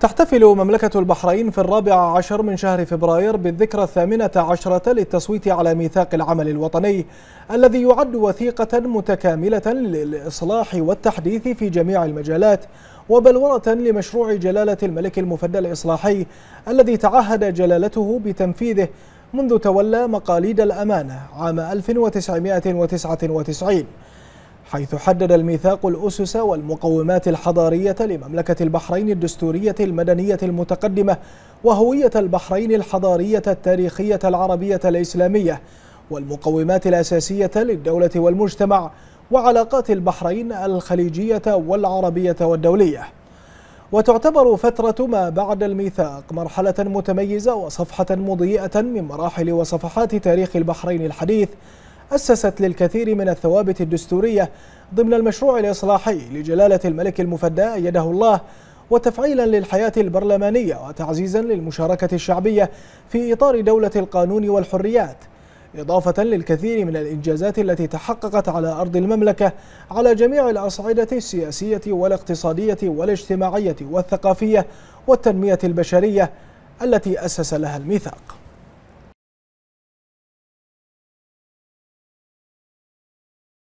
تحتفل مملكة البحرين في الرابع عشر من شهر فبراير بالذكرى الثامنة عشرة للتصويت على ميثاق العمل الوطني الذي يعد وثيقة متكاملة للإصلاح والتحديث في جميع المجالات وبلورة لمشروع جلالة الملك المفدى الإصلاحي الذي تعهد جلالته بتنفيذه منذ تولى مقاليد الأمانة عام 1999 حيث حدد الميثاق الأسس والمقومات الحضارية لمملكة البحرين الدستورية المدنية المتقدمة وهوية البحرين الحضارية التاريخية العربية الإسلامية والمقومات الأساسية للدولة والمجتمع وعلاقات البحرين الخليجية والعربية والدولية وتعتبر فترة ما بعد الميثاق مرحلة متميزة وصفحة مضيئة من مراحل وصفحات تاريخ البحرين الحديث أسست للكثير من الثوابت الدستورية ضمن المشروع الإصلاحي لجلالة الملك المفدى أيده الله وتفعيلا للحياة البرلمانية وتعزيزا للمشاركة الشعبية في إطار دولة القانون والحريات إضافة للكثير من الإنجازات التي تحققت على أرض المملكة على جميع الأصعدة السياسية والاقتصادية والاجتماعية والثقافية والتنمية البشرية التي أسس لها الميثاق